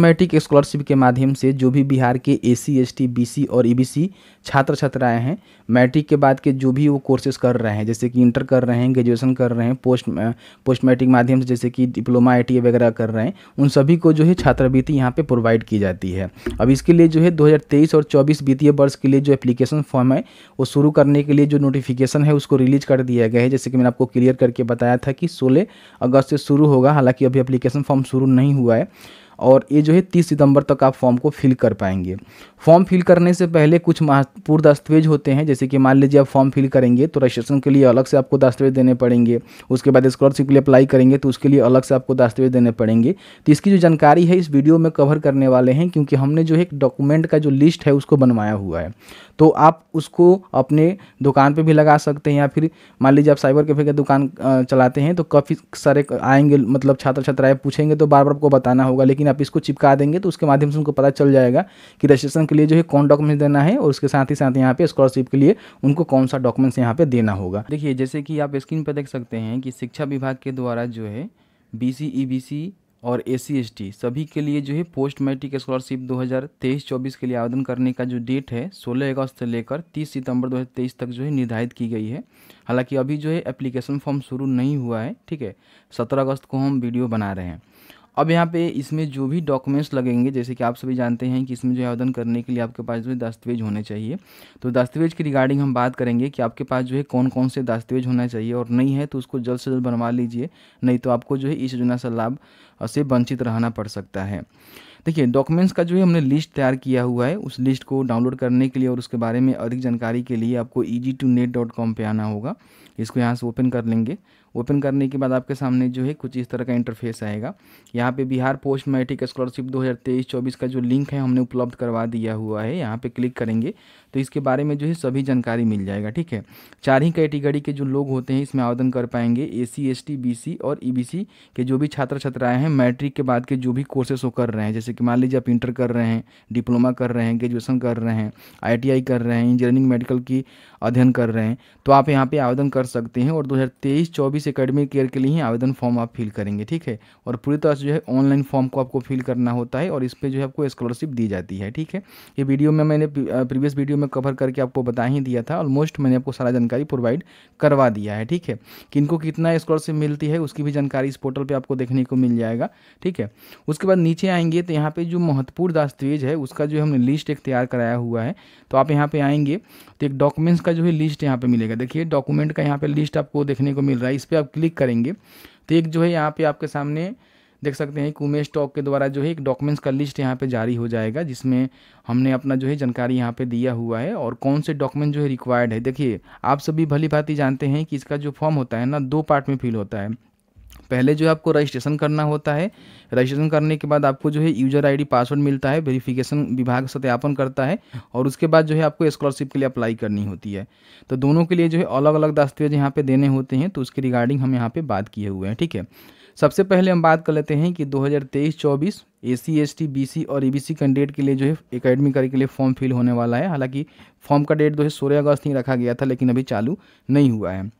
matric scholarship के माध्यम से जो भी बिहार के A C S T B C और ई e बी सी छात्र छात्राएँ हैं मैट्रिक के बाद के जो भी वो कोर्सेज कर रहे हैं जैसे कि इंटर कर रहे हैं ग्रेजुएसन कर रहे हैं पोस्ट पोस्ट मैट्रिक माध्यम से जैसे कि डिप्लोमा आई टी वगैरह कर रहे हैं उन सभी को जो है छात्रवृत्ति यहाँ पर प्रोवाइड की जाती है अब इसके लिए जो है दो हज़ार तेईस और चौबीस वित्तीय वर्ष के लिए जो एप्लीकेशन फॉर्म है वो शुरू करने के लिए जो नोटिफिकेशन है उसको रिलीज कर दिया गया है जैसे कि मैंने आपको क्लियर करके बताया था कि सोलह अगस्त से शुरू होगा हालांकि अभी एप्लीकेशन फॉर्म शुरू नहीं हुआ है और ये जो है तीस सितंबर तक आप फॉर्म को फिल कर पाएंगे फॉर्म फिल करने से पहले कुछ महत्वपूर्ण दस्तावेज होते हैं जैसे कि मान लीजिए आप फॉर्म फिल करेंगे तो रजिस्ट्रेशन के लिए अलग से आपको दस्तावेज देने पड़ेंगे उसके बाद स्कॉलरशिप के लिए अप्लाई करेंगे तो उसके लिए अलग से आपको दस्तावेज देने पड़ेंगे तो इसकी जो जानकारी है इस वीडियो में कवर करने वाले हैं क्योंकि हमने जो है डॉक्यूमेंट का जो लिस्ट है उसको बनवाया हुआ है तो आप उसको अपने दुकान पे भी लगा सकते हैं या फिर मान लीजिए आप साइबर कैफे का दुकान चलाते हैं तो काफ़ी सारे आएंगे मतलब छात्र छात्राएं पूछेंगे तो बार बार आपको बताना होगा लेकिन आप इसको चिपका देंगे तो उसके माध्यम से उनको पता चल जाएगा कि रजिस्ट्रेशन के लिए जो है कौन डॉक्यूमेंट देना है और उसके साथ ही साथ यहाँ पे स्कॉलरशिप के लिए उनको कौन सा डॉक्यूमेंट्स यहाँ पे देना होगा देखिए जैसे कि आप स्क्रीन पर देख सकते हैं कि शिक्षा विभाग के द्वारा जो है B C E B C और ए सी एस टी सभी के लिए जो है पोस्ट मैट्रिक स्कॉलरशिप 2023-24 के लिए आवेदन करने का जो डेट है 16 अगस्त से लेकर 30 सितंबर 2023 तक जो है निर्धारित की गई है हालांकि अभी जो है एप्लीकेशन फॉर्म शुरू नहीं हुआ है ठीक है 17 अगस्त को हम वीडियो बना रहे हैं अब यहाँ पे इसमें जो भी डॉक्यूमेंट्स लगेंगे जैसे कि आप सभी जानते हैं कि इसमें जो है आवेदन करने के लिए आपके पास जो है दस्तावेज होने चाहिए तो दस्तावेज की रिगार्डिंग हम बात करेंगे कि आपके पास जो है कौन कौन से दस्तावेज होना चाहिए और नहीं है तो उसको जल्द से जल्द बनवा लीजिए नहीं तो आपको जो है इस योजना से लाभ से वंचित रहना पड़ सकता है देखिए डॉक्यूमेंट्स का जो है हमने लिस्ट तैयार किया हुआ है उस लिस्ट को डाउनलोड करने के लिए और उसके बारे में अधिक जानकारी के लिए आपको E G two net dot com पर आना होगा इसको यहाँ से ओपन कर लेंगे ओपन करने के बाद आपके सामने जो है कुछ इस तरह का इंटरफेस आएगा यहाँ पे बिहार पोस्ट मैट्रिक स्कॉलरशिप 2023-24 का जो लिंक है हमने उपलब्ध करवा दिया हुआ है यहाँ पे क्लिक करेंगे तो इसके बारे में जो है सभी जानकारी मिल जाएगा ठीक है चार ही कैटेगरी के जो लोग होते हैं इसमें आवेदन कर पाएंगे ए सी एस और ई e के जो भी छात्र छात्राएँ हैं मैट्रिक के बाद के जो भी कोर्सेस वो कर रहे हैं जैसे जैसे कि मान लीजिए आप इंटर कर रहे हैं डिप्लोमा कर रहे हैं ग्रेजुएशन कर रहे हैं आई कर रहे हैं इंजीनियरिंग मेडिकल की अध्ययन कर रहे हैं तो आप यहाँ पे आवेदन कर सकते हैं और दो हज़ार तेईस चौबीस एकेडमिक ईयर के लिए ही आवेदन फॉर्म आप फिल करेंगे ठीक है और पूरी तरह से जो है ऑनलाइन फॉर्म को आपको फिल करना होता है और इस पर जो है आपको स्कॉलरशिप दी जाती है ठीक है ये वीडियो में मैंने प्रीवियस वीडियो में कवर करके आपको बता ही दिया था ऑलमोस्ट मैंने आपको सारा जानकारी प्रोवाइड करवा दिया है ठीक है कि इनको कितना स्कॉलरशिप मिलती है उसकी भी जानकारी इस पोर्टल पर आपको देखने को मिल जाएगा ठीक है उसके बाद नीचे आएंगे तो यहाँ पे जो महत्वपूर्ण दस्तावेज है उसका जो हमने लिस्ट एक तैयार कराया हुआ है तो आप यहाँ पे आएंगे तो एक डॉक्यूमेंट्स का जो है लिस्ट यहाँ पे मिलेगा देखिए डॉक्यूमेंट का यहाँ पे लिस्ट आपको देखने को मिल रहा है इस पर आप क्लिक करेंगे तो एक जो है यहाँ पे आपके सामने देख सकते हैं कि उमेश टॉक के द्वारा जो है एक डॉक्यूमेंट्स का लिस्ट यहाँ पे जारी हो जाएगा जिसमें हमने अपना जो है जानकारी यहाँ पे दिया हुआ है और कौन से डॉक्यूमेंट जो है रिक्वायर्ड है देखिए आप सभी भली भांति जानते हैं कि इसका जो फॉर्म होता है ना दो पार्ट में फिल होता है पहले जो है आपको रजिस्ट्रेशन करना होता है रजिस्ट्रेशन करने के बाद आपको जो है यूजर आईडी पासवर्ड मिलता है वेरिफिकेशन विभाग सत्यापन करता है और उसके बाद जो है आपको स्कॉलरशिप के लिए अप्लाई करनी होती है तो दोनों के लिए जो है अलग अलग दस्तावेज यहाँ पे देने होते हैं तो उसके रिगार्डिंग हम यहाँ पे बात किए हुए हैं ठीक है सबसे पहले हम बात कर लेते हैं कि दो हज़ार तेईस चौबीस ए और ए कैंडिडेट के लिए जो है अकेडमी एकेडमी के लिए फॉर्म फिल होने वाला है हालांकि फॉर्म का डेट जो है सोलह अगस्त ही रखा गया था लेकिन अभी चालू नहीं हुआ है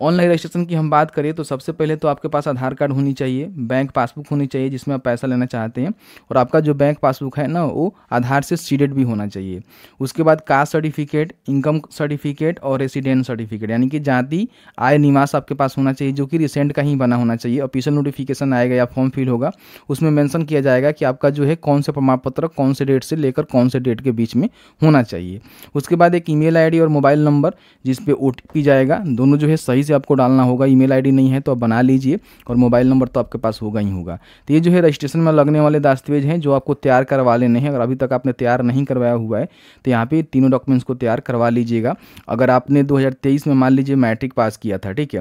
ऑनलाइन रजिस्ट्रेशन की हम बात करें तो सबसे पहले तो आपके पास आधार कार्ड होनी चाहिए बैंक पासबुक होनी चाहिए जिसमें आप पैसा लेना चाहते हैं और आपका जो बैंक पासबुक है ना वो आधार से सीडेड भी होना चाहिए उसके बाद कास्ट सर्टिफिकेट इनकम सर्टिफिकेट और रेसिडेंट सर्टिफिकेट यानी कि जाति आय निवास आपके पास होना चाहिए जो कि रिसेंट का ही बना होना चाहिए ऑफिशियल नोटिफिकेशन आएगा या फॉर्म फिल होगा उसमें मैंसन किया जाएगा कि आपका जो है कौन सा प्रमाण पत्र कौन से डेट से लेकर कौन से डेट के बीच में होना चाहिए उसके बाद एक ई मेल और मोबाइल नंबर जिसपे ओ जाएगा दोनों जो है सही सही से आपको डालना होगा ईमेल आईडी नहीं है तो आप बना लीजिए और मोबाइल नंबर तो आपके पास होगा ही होगा तो ये जो है रजिस्ट्रेशन में लगने वाले दस्तावेज हैं जो आपको तैयार करवा लेने हैं अगर अभी तक आपने तैयार नहीं करवाया हुआ है तो यहाँ पर तीनों डॉक्यूमेंट्स को तैयार करवा लीजिएगा अगर आपने दो में मान लीजिए मैट्रिक पास किया था ठीक है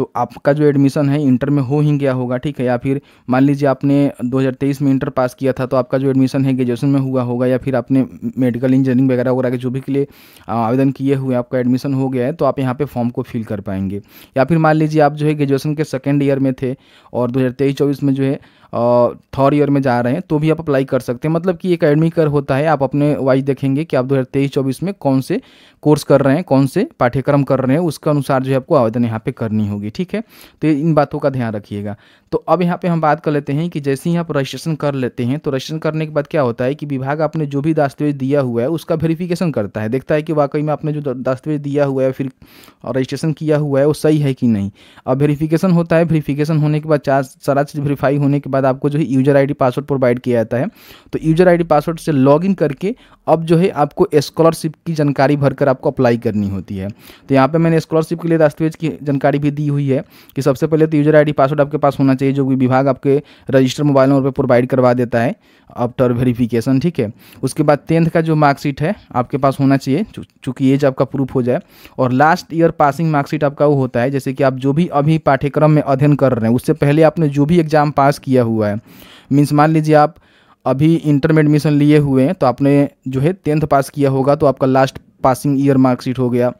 तो आपका जो एडमिशन है इंटर में हो ही गया होगा ठीक है या फिर मान लीजिए आपने 2023 में इंटर पास किया था तो आपका जो एडमिशन है ग्रेजुएशन में हुआ होगा या फिर आपने मेडिकल इंजीनियरिंग वगैरह वगैरह के जो भी के लिए आवेदन किए हुए आपका एडमिशन हो गया है तो आप यहाँ पर फॉर्म को फिल कर पाएंगे या फिर मान लीजिए आप जो है ग्रेजुएशन के सेकेंड ईयर में थे और दो हज़ार में जो है थर्ड ईयर में जा रहे हैं तो भी आप अप्लाई कर सकते हैं मतलब कि एक एडमिट कर होता है आप अपने वाइज देखेंगे कि आप दो हज़ार में कौन से कोर्स कर रहे हैं कौन से पाठ्यक्रम कर रहे हैं उसके अनुसार जो है आपको आवेदन यहाँ पर करनी होगी जाएगी ठीक है तो इन बातों का ध्यान रखिएगा तो अब यहाँ पे हम बात कर लेते हैं कि जैसे ही आप रजिस्ट्रेशन कर लेते हैं तो रजिस्ट्रेशन करने के बाद क्या होता है कि विभाग आपने जो भी दस्तावेज दिया हुआ है उसका वेरीफिकेशन करता है देखता है कि वाकई में आपने जो दस्तावेज दिया हुआ है फिर रजिस्ट्रेशन किया हुआ है वो सही है कि नहीं अब वेरीफिकेशन होता है वेरीफिकेशन होने के बाद चार सारा चीज़ वेरीफाई होने के बाद आपको जो है यूजर आईडी पासवर्ड प्रोवाइड किया जाता है तो यूजर डी पासवर्ड से इन करके अब जो है आपको स्कॉलरशिप की जानकारी भरकर आपको अप्लाई करनी होती है तो यहाँ पे मैंने स्कॉलरशिप के लिए दस्तावेज की जानकारी भी दी हुई हुई है कि सबसे पहले तो यूजर आईडी पासवर्ड आपके पास होना चाहिए जो कि विभाग आपके रजिस्टर मोबाइल नंबर पर प्रोवाइड करवा देता है आफ्टर वेरिफिकेशन ठीक है उसके बाद टेंथ का जो मार्कशीट है आपके पास होना चाहिए चूँकि एज आपका प्रूफ हो जाए और लास्ट ईयर पासिंग मार्कशीट आपका वो होता है जैसे कि आप जो भी अभी पाठ्यक्रम में अध्ययन कर रहे हैं उससे पहले आपने जो भी एग्ज़ाम पास किया हुआ है मीन्स मान लीजिए आप अभी इंटर में एडमिशन लिए हुए हैं तो आपने जो है टेंथ पास किया होगा तो आपका लास्ट पासिंग ईयर मार्कशीट हो गया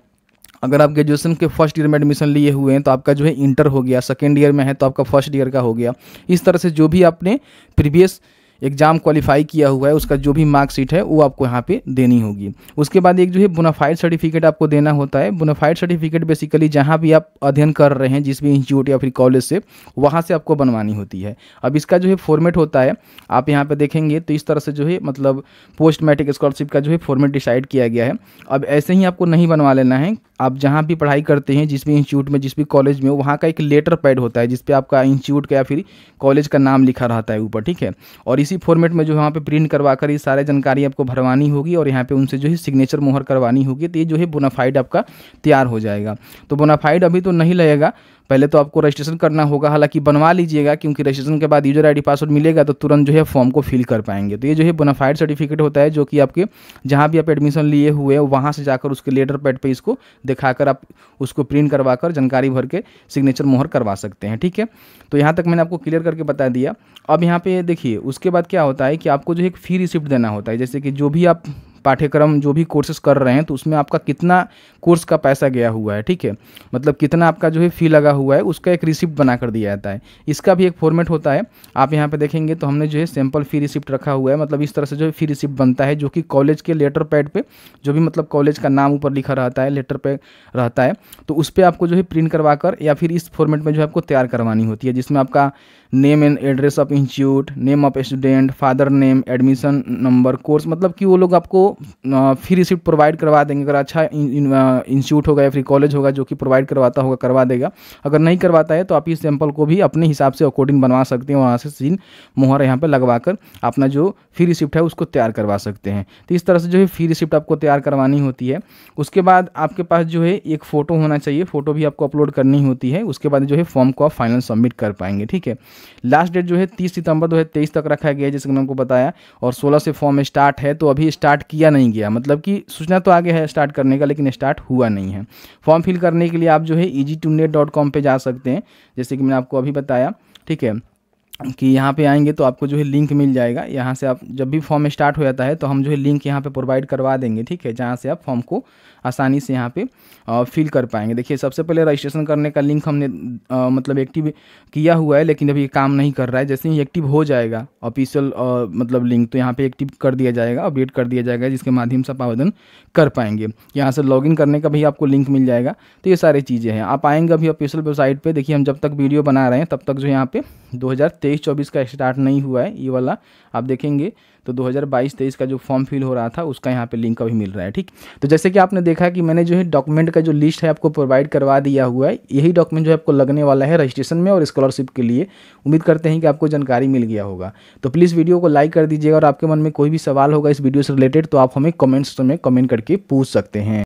अगर आप ग्रेजुएशन के फर्स्ट ईयर में एडमिशन लिए हुए हैं तो आपका जो है इंटर हो गया सेकेंड ईयर में है तो आपका फर्स्ट ईयर का हो गया इस तरह से जो भी आपने प्रीवियस एग्जाम क्वालिफाई किया हुआ है उसका जो भी मार्कशीट है वो आपको यहाँ पे देनी होगी उसके बाद एक जो है बुनाफाइड सर्टिफिकेट आपको देना होता है बुनाफाइड सर्टिफिकेट बेसिकली जहाँ भी आप अध्ययन कर रहे हैं जिस भी इंस्टीट्यूट या फिर कॉलेज से वहाँ से आपको बनवानी होती है अब इसका जो है फॉर्मेट होता है आप यहाँ पर देखेंगे तो इस तरह से जो है मतलब पोस्ट मैट्रिक स्कॉलरशिप का जो है फॉर्मेट डिसाइड किया गया है अब ऐसे ही आपको नहीं बनवा लेना है आप जहाँ भी पढ़ाई करते हैं जिस भी इंस्टीट्यूट में जिस भी कॉलेज में वहाँ का एक लेटर पैड होता है जिस आपका इंस्टीट्यूट का या फिर कॉलेज का नाम लिखा रहता है ऊपर ठीक है और इसी फॉर्मेट में जो वहाँ पे प्रिंट करवा कर ये सारे जानकारी आपको भरवानी होगी और यहाँ पे उनसे जो है सिग्नेचर मोहर करवानी होगी तो ये जो है बोनाफाइड आपका तैयार हो जाएगा तो बोनाफाइड अभी तो नहीं लगेगा पहले तो आपको रजिस्ट्रेशन करना होगा हालांकि बनवा लीजिएगा क्योंकि रजिस्ट्रेशन के बाद यूजर आईडी पासवर्ड मिलेगा तो तुरंत जो है फॉर्म को फिल कर पाएंगे तो ये जो है बोनाफाइड सर्टिफिकेट होता है जो कि आपके जहाँ भी आप एडमिशन लिए हुए हैं वहाँ से जाकर उसके लेटर पैड पर इसको दिखाकर आप उसको प्रिंट करवा कर जानकारी भर के सिग्नेचर मोहर करवा सकते हैं ठीक है तो यहाँ तक मैंने आपको क्लियर करके बता दिया अब यहाँ पे देखिए उसके बाद क्या होता है कि आपको जो एक फ़ी रिसिप्ट देना होता है जैसे कि जो भी आप पाठ्यक्रम जो भी कोर्सेज कर रहे हैं तो उसमें आपका कितना कोर्स का पैसा गया हुआ है ठीक है मतलब कितना आपका जो है फ़ी लगा हुआ है उसका एक रिसिप्ट बना कर दिया जाता है इसका भी एक फॉर्मेट होता है आप यहाँ पर देखेंगे तो हमने जो है सैम्पल फ़ी रिसिप्ट रखा हुआ है मतलब इस तरह से जो है फ़ी रिसिप्ट बनता है जो कि कॉलेज के लेटर पैड पर जो भी मतलब कॉलेज का नाम ऊपर लिखा रहता है लेटर पैड रहता है तो उस पर आपको जो है प्रिंट करवा कर या फिर इस फॉर्मेट में जो है आपको तैयार करवानी होती है जिसमें आपका name and address of institute name of student father name admission number course मतलब कि वो लोग आपको फ्री रिसिप्ट प्रोवाइड करवा देंगे अगर अच्छा इंस्टीट्यूट होगा या फिर कॉलेज होगा जो कि प्रोवाइड करवाता होगा करवा देगा अगर नहीं करवाता है तो आप इस सैंपल को भी अपने हिसाब से अकॉर्डिंग बनवा सकते हैं वहाँ से सीन मुहर यहाँ पर लगवा कर अपना जो फी रिसिप्ट है उसको तैयार करवा सकते हैं तो इस तरह से जो है फी रिसिप्ट आपको तैयार करवानी होती है उसके बाद आपके पास जो है एक फ़ोटो होना चाहिए फ़ोटो भी आपको अपलोड करनी होती है उसके बाद जो है फॉर्म को आप फाइनल सबमिट कर पाएंगे ठीक है लास्ट डेट जो है तीस सितंबर दो तक रखा गया है जैसे कि मैंने आपको बताया और सोलह से फॉर्म स्टार्ट है तो अभी स्टार्ट किया किया नहीं गया मतलब कि सूचना तो आगे है स्टार्ट करने का लेकिन स्टार्ट हुआ नहीं है फॉर्म फिल करने के लिए आप जो है E G two dot com पर जा सकते हैं जैसे कि मैंने आपको अभी बताया ठीक है कि यहाँ पे आएंगे तो आपको जो है लिंक मिल जाएगा यहाँ से आप जब भी फॉर्म स्टार्ट हो जाता है तो हम जो है लिंक यहाँ पे प्रोवाइड करवा देंगे ठीक है जहाँ से आप फॉर्म को आसानी से यहाँ पे फिल कर पाएंगे देखिए सबसे पहले रजिस्ट्रेशन करने का लिंक हमने आ, मतलब एक्टिव किया हुआ है लेकिन अभी काम नहीं कर रहा है जैसे ही एक्टिव हो जाएगा ऑफिशियल मतलब लिंक तो यहाँ पर एक्टिव कर दिया जाएगा अपडेट कर दिया जाएगा जिसके माध्यम से आप आवेदन कर पाएंगे यहाँ से लॉग करने का भी आपको लिंक मिल जाएगा तो ये सारी चीज़ें हैं आप आएँगे अभी ऑफिशियल वेबसाइट पर देखिए हम जब तक वीडियो बना रहे हैं तब तक जो यहाँ पे दो तेईस चौबीस का स्टार्ट नहीं हुआ है ये वाला आप देखेंगे तो 2022-23 का जो फॉर्म फिल हो रहा था उसका यहाँ पे लिंक अभी मिल रहा है ठीक तो जैसे कि आपने देखा कि मैंने जो है डॉक्यूमेंट का जो लिस्ट है आपको प्रोवाइड करवा दिया हुआ है यही डॉक्यूमेंट जो है आपको लगने वाला है रजिस्ट्रेशन में और स्कॉलरशिप के लिए उम्मीद करते हैं कि आपको जानकारी मिल गया होगा तो प्लीज़ वीडियो को लाइक कर दीजिएगा और आपके मन में कोई भी सवाल होगा इस वीडियो से रिलेटेड तो आप हमें कमेंट्स में कमेंट करके पूछ सकते हैं